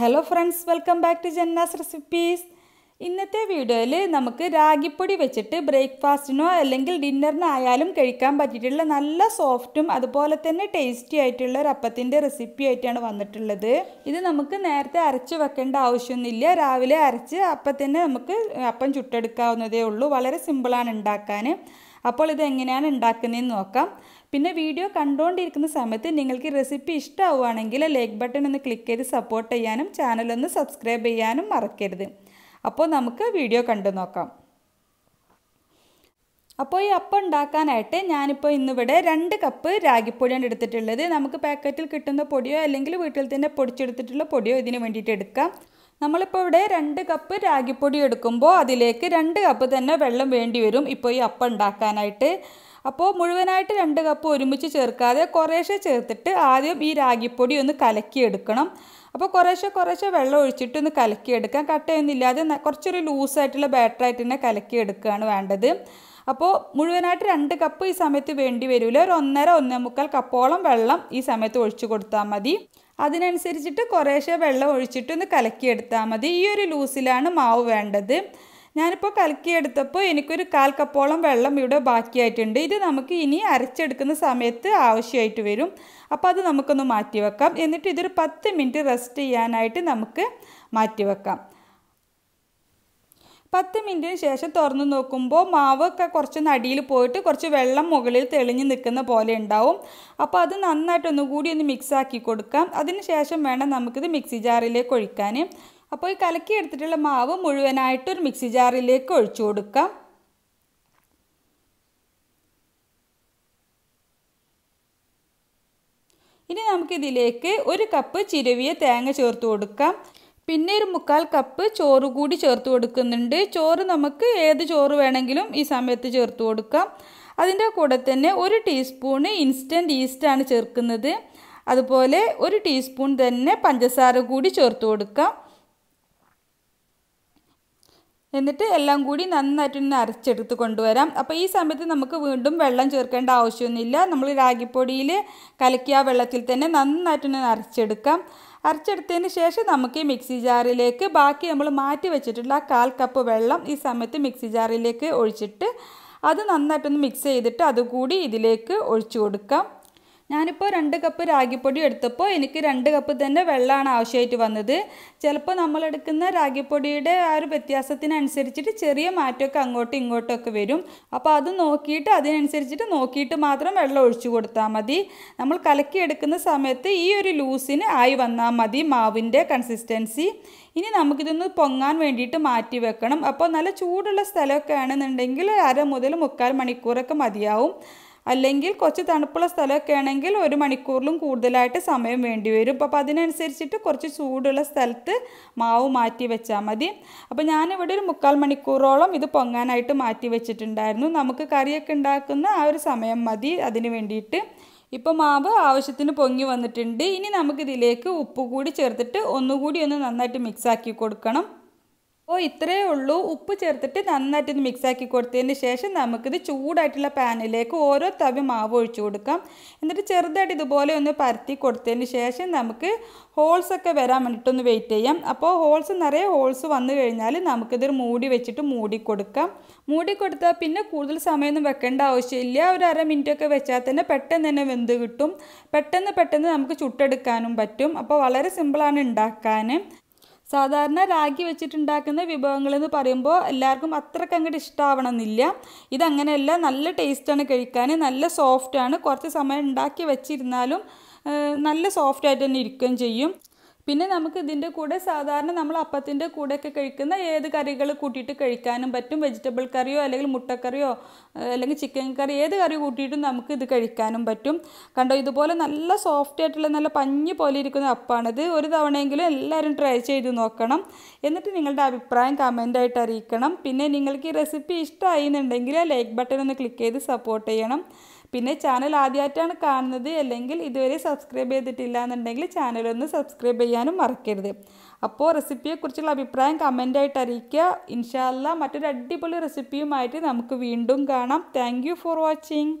hello friends welcome back to Janna's recipes ഇന്നത്തെ വീഡിയോയിൽ നമുക്ക് രാഗിപ്പൊടി വെച്ചിട്ട് ബ്രേക്ക്ഫാസ്റ്റിനോ അല്ലെങ്കിൽ ഡിന്നറിനായാലും കഴിക്കാൻ പറ്റിയിട്ടുള്ള നല്ല സോഫ്റ്റും അതുപോലെ തന്നെ ടേസ്റ്റി ആയിട്ടുള്ള ഒരു അപ്പത്തിൻ്റെ റെസിപ്പി ആയിട്ടാണ് വന്നിട്ടുള്ളത് ഇത് നമുക്ക് നേരത്തെ അരച്ച് വെക്കേണ്ട ആവശ്യമൊന്നുമില്ല രാവിലെ അരച്ച് അപ്പം തന്നെ നമുക്ക് അപ്പം ചുട്ടെടുക്കാവുന്നതേ ഉള്ളൂ വളരെ സിമ്പിളാണ് ഉണ്ടാക്കാൻ അപ്പോൾ ഇത് എങ്ങനെയാണ് ഉണ്ടാക്കുന്നതെന്ന് നോക്കാം പിന്നെ വീഡിയോ കണ്ടുകൊണ്ടിരിക്കുന്ന സമയത്ത് നിങ്ങൾക്ക് റെസിപ്പി ഇഷ്ടമാവുകയാണെങ്കിൽ ലൈക്ക് ബട്ടൺ ഒന്ന് ക്ലിക്ക് ചെയ്ത് സപ്പോർട്ട് ചെയ്യാനും ചാനലൊന്ന് സബ്സ്ക്രൈബ് ചെയ്യാനും മറക്കരുത് അപ്പോൾ നമുക്ക് വീഡിയോ കണ്ടു നോക്കാം അപ്പോൾ ഈ അപ്പം ഉണ്ടാക്കാനായിട്ട് ഞാനിപ്പോൾ ഇന്നിവിടെ രണ്ട് കപ്പ് രാഗിപ്പൊടിയാണ് എടുത്തിട്ടുള്ളത് നമുക്ക് പാക്കറ്റിൽ കിട്ടുന്ന പൊടിയോ അല്ലെങ്കിൽ വീട്ടിൽ തന്നെ പൊടിച്ചെടുത്തിട്ടുള്ള പൊടിയോ ഇതിന് വേണ്ടിയിട്ട് എടുക്കാം നമ്മളിപ്പോൾ ഇവിടെ രണ്ട് കപ്പ് രാഗിപ്പൊടി എടുക്കുമ്പോൾ അതിലേക്ക് രണ്ട് കപ്പ് തന്നെ വെള്ളം വേണ്ടി വരും ഇപ്പോൾ ഈ അപ്പം ഉണ്ടാക്കാനായിട്ട് അപ്പോൾ മുഴുവനായിട്ട് രണ്ട് കപ്പ് ഒരുമിച്ച് ചേർക്കാതെ കുറേശ്ശെ ചേർത്തിട്ട് ആദ്യം ഈ രാഗിപ്പൊടി ഒന്ന് കലക്കിയെടുക്കണം അപ്പോൾ കുറേശ്ശെ കുറേശ്ശെ വെള്ളം ഒഴിച്ചിട്ട് ഒന്ന് കലക്കിയെടുക്കാം ഇല്ലാതെ കുറച്ചൊരു ലൂസായിട്ടുള്ള ബാറ്ററായിട്ട് തന്നെ കലക്കിയെടുക്കുകയാണ് വേണ്ടത് അപ്പോൾ മുഴുവനായിട്ട് രണ്ട് കപ്പ് ഈ സമയത്ത് വേണ്ടി വരില്ല ഒരു ഒന്നര ഒന്നേ മുക്കാൽ കപ്പോളം വെള്ളം ഈ സമയത്ത് ഒഴിച്ചു കൊടുത്താൽ മതി അതിനനുസരിച്ചിട്ട് കുറേശ്ശെ വെള്ളം ഒഴിച്ചിട്ട് ഒന്ന് കലക്കിയെടുത്താൽ മതി ഈ ഒരു ലൂസിലാണ് മാവ് വേണ്ടത് ഞാനിപ്പോൾ കലക്കിയെടുത്തപ്പോൾ എനിക്കൊരു കാൽ കപ്പോളം വെള്ളം ഇവിടെ ബാക്കിയായിട്ടുണ്ട് ഇത് നമുക്ക് ഇനി അരച്ചെടുക്കുന്ന സമയത്ത് ആവശ്യമായിട്ട് വരും അപ്പോൾ അത് നമുക്കൊന്ന് മാറ്റി വെക്കാം എന്നിട്ട് ഇതൊരു പത്ത് മിനിറ്റ് റെസ്റ്റ് ചെയ്യാനായിട്ട് നമുക്ക് മാറ്റി വെക്കാം പത്ത് മിനിറ്റിന് ശേഷം തുറന്നു നോക്കുമ്പോൾ മാവൊക്കെ കുറച്ച് നടിയിൽ പോയിട്ട് കുറച്ച് വെള്ളം മുകളിൽ തെളിഞ്ഞ് നിൽക്കുന്ന പോലെ ഉണ്ടാവും അപ്പോൾ അത് നന്നായിട്ടൊന്നും കൂടി ഒന്ന് മിക്സ് ആക്കി കൊടുക്കാം അതിന് ശേഷം വേണം നമുക്കിത് മിക്സി ജാറിലേക്ക് ഒഴിക്കാൻ അപ്പോൾ ഈ കലക്കി എടുത്തിട്ടുള്ള മാവ് മുഴുവനായിട്ടൊരു മിക്സി ജാറിലേക്ക് ഒഴിച്ചു കൊടുക്കാം ഇനി നമുക്കിതിലേക്ക് ഒരു കപ്പ് ചിരവിയ തേങ്ങ ചേർത്ത് കൊടുക്കാം പിന്നെ ഒരു മുക്കാൽ കപ്പ് ചോറ് കൂടി ചേർത്ത് കൊടുക്കുന്നുണ്ട് ചോറ് നമുക്ക് ഏത് ചോറ് വേണമെങ്കിലും ഈ സമയത്ത് ചേർത്ത് കൊടുക്കാം അതിൻ്റെ കൂടെ തന്നെ ഒരു ടീസ്പൂണ് ഇൻസ്റ്റൻറ്റ് ഈസ്റ്റാണ് ചേർക്കുന്നത് അതുപോലെ ഒരു ടീസ്പൂൺ തന്നെ പഞ്ചസാര കൂടി ചേർത്ത് കൊടുക്കാം എന്നിട്ട് എല്ലാം കൂടി ഒന്ന് അരച്ചെടുത്ത് കൊണ്ടുവരാം അപ്പോൾ ഈ സമയത്ത് നമുക്ക് വീണ്ടും വെള്ളം ചേർക്കേണ്ട ആവശ്യമൊന്നുമില്ല നമ്മൾ രാഗിപ്പൊടിയിൽ കലക്കിയ വെള്ളത്തിൽ തന്നെ നന്നായിട്ടൊന്ന് അരച്ചെടുക്കാം അരച്ചെടുത്തതിന് ശേഷം നമുക്ക് ഈ മിക്സി ജാറിലേക്ക് ബാക്കി നമ്മൾ മാറ്റി വെച്ചിട്ടുള്ള ആ കാൽ കപ്പ് വെള്ളം ഈ സമയത്ത് മിക്സി ജാറിലേക്ക് ഒഴിച്ചിട്ട് അത് നന്നായിട്ടൊന്ന് മിക്സ് ചെയ്തിട്ട് അതുകൂടി ഇതിലേക്ക് ഒഴിച്ചു കൊടുക്കാം ഞാനിപ്പോൾ രണ്ട് കപ്പ് രാഗിപ്പൊടി എടുത്തപ്പോൾ എനിക്ക് രണ്ട് കപ്പ് തന്നെ വെള്ളമാണ് ആവശ്യമായിട്ട് വന്നത് ചിലപ്പോൾ നമ്മളെടുക്കുന്ന രാഗിപ്പൊടിയുടെ ആ ഒരു വ്യത്യാസത്തിനനുസരിച്ചിട്ട് ചെറിയ മാറ്റമൊക്കെ അങ്ങോട്ടും ഇങ്ങോട്ടും ഒക്കെ വരും അപ്പോൾ അത് നോക്കിയിട്ട് അതിനനുസരിച്ചിട്ട് നോക്കിയിട്ട് മാത്രം വെള്ളം ഒഴിച്ചു കൊടുത്താൽ മതി നമ്മൾ കലക്കി എടുക്കുന്ന സമയത്ത് ഈ ഒരു ലൂസിന് ആയി വന്നാൽ മതി മാവിൻ്റെ കൺസിസ്റ്റൻസി ഇനി നമുക്കിതൊന്ന് പൊങ്ങാൻ വേണ്ടിയിട്ട് മാറ്റി വെക്കണം അപ്പോൾ നല്ല ചൂടുള്ള സ്ഥലമൊക്കെ ആണെന്നുണ്ടെങ്കിൽ അര മുതൽ മുക്കാൽ മണിക്കൂറൊക്കെ മതിയാവും അല്ലെങ്കിൽ കുറച്ച് തണുപ്പുള്ള സ്ഥലമൊക്കെ ആണെങ്കിൽ ഒരു മണിക്കൂറിലും കൂടുതലായിട്ട് സമയം വേണ്ടി വരും അപ്പോൾ അതിനനുസരിച്ചിട്ട് കുറച്ച് ചൂടുള്ള സ്ഥലത്ത് മാവ് മാറ്റി വെച്ചാൽ മതി അപ്പോൾ ഞാനിവിടെ ഒരു മുക്കാൽ മണിക്കൂറോളം ഇത് പൊങ്ങാനായിട്ട് മാറ്റി വെച്ചിട്ടുണ്ടായിരുന്നു നമുക്ക് കറിയൊക്കെ ഉണ്ടാക്കുന്ന ആ ഒരു സമയം മതി അതിന് വേണ്ടിയിട്ട് ഇപ്പോൾ മാവ് ആവശ്യത്തിന് പൊങ്ങി വന്നിട്ടുണ്ട് ഇനി നമുക്കിതിലേക്ക് ഉപ്പ് കൂടി ചേർത്തിട്ട് ഒന്നുകൂടി ഒന്ന് നന്നായിട്ട് മിക്സാക്കി കൊടുക്കണം അപ്പോൾ ഇത്രയേ ഉള്ളൂ ഉപ്പ് ചേർത്തിട്ട് നന്നായിട്ട് ഇത് മിക്സാക്കി കൊടുത്തതിന് ശേഷം നമുക്കിത് ചൂടായിട്ടുള്ള പാനിലേക്ക് ഓരോ തവി മാവ് ഒഴിച്ചു കൊടുക്കാം എന്നിട്ട് ചെറുതായിട്ട് ഇതുപോലെ ഒന്ന് പരത്തി കൊടുത്തതിന് ശേഷം നമുക്ക് ഹോൾസ് ഒക്കെ വരാൻ വേണ്ടിയിട്ടൊന്ന് വെയിറ്റ് ചെയ്യാം അപ്പോൾ ഹോൾസ് നിറയെ ഹോൾസ് വന്നു കഴിഞ്ഞാൽ നമുക്കിത് മൂടി വെച്ചിട്ട് മൂടി കൊടുക്കാം മൂടി കൊടുത്താൽ പിന്നെ കൂടുതൽ സമയമൊന്നും വെക്കേണ്ട ആവശ്യമില്ല ഒരു അര മിനിറ്റൊക്കെ വെച്ചാൽ തന്നെ പെട്ടെന്ന് തന്നെ വെന്ത് കിട്ടും പെട്ടെന്ന് പെട്ടെന്ന് നമുക്ക് ചുട്ടെടുക്കാനും പറ്റും അപ്പോൾ വളരെ സിമ്പിളാണ് ഉണ്ടാക്കാൻ സാധാരണ രാഗി വെച്ചിട്ടുണ്ടാക്കുന്ന എന്ന് പറയുമ്പോൾ എല്ലാവർക്കും അത്രയ്ക്ക് അങ്ങോട്ട് ഇഷ്ടമാവണമെന്നില്ല ഇതങ്ങനെയല്ല നല്ല ടേസ്റ്റാണ് കഴിക്കാൻ നല്ല സോഫ്റ്റാണ് കുറച്ച് സമയം ഉണ്ടാക്കി വെച്ചിരുന്നാലും നല്ല സോഫ്റ്റായിട്ട് തന്നെ ഇരിക്കുകയും ചെയ്യും പിന്നെ നമുക്ക് ഇതിൻ്റെ കൂടെ സാധാരണ നമ്മൾ അപ്പത്തിൻ്റെ കൂടെയൊക്കെ കഴിക്കുന്ന ഏത് കറികൾ കൂട്ടിയിട്ട് കഴിക്കാനും പറ്റും വെജിറ്റബിൾ കറിയോ അല്ലെങ്കിൽ മുട്ടക്കറിയോ അല്ലെങ്കിൽ ചിക്കൻ കറി ഏത് കറി കൂട്ടിയിട്ടും നമുക്ക് ഇത് കഴിക്കാനും പറ്റും കണ്ടോ ഇതുപോലെ നല്ല സോഫ്റ്റ് ആയിട്ടുള്ള നല്ല പഞ്ഞി പോലെ ഇരിക്കുന്ന അപ്പാണിത് ഒരു തവണയെങ്കിലും എല്ലാവരും ട്രൈ ചെയ്ത് നോക്കണം എന്നിട്ട് നിങ്ങളുടെ അഭിപ്രായം കമൻ്റായിട്ട് അറിയിക്കണം പിന്നെ നിങ്ങൾക്ക് ഈ റെസിപ്പി ഇഷ്ടമായി എന്നുണ്ടെങ്കിൽ ലൈക്ക് ബട്ടൺ ഒന്ന് ക്ലിക്ക് ചെയ്ത് സപ്പോർട്ട് ചെയ്യണം പിന്നെ ചാനൽ ആദ്യമായിട്ടാണ് കാണുന്നത് അല്ലെങ്കിൽ ഇതുവരെ സബ്സ്ക്രൈബ് ചെയ്തിട്ടില്ല എന്നുണ്ടെങ്കിൽ ചാനലൊന്ന് സബ്സ്ക്രൈബ് ചെയ്യാനും മറക്കരുത് അപ്പോൾ റെസിപ്പിയെക്കുറിച്ചുള്ള അഭിപ്രായം കമൻ്റായിട്ട് അറിയിക്കുക ഇൻഷാല്ല മറ്റൊരു അടിപൊളി റെസിപ്പിയുമായിട്ട് നമുക്ക് വീണ്ടും കാണാം താങ്ക് ഫോർ വാച്ചിങ്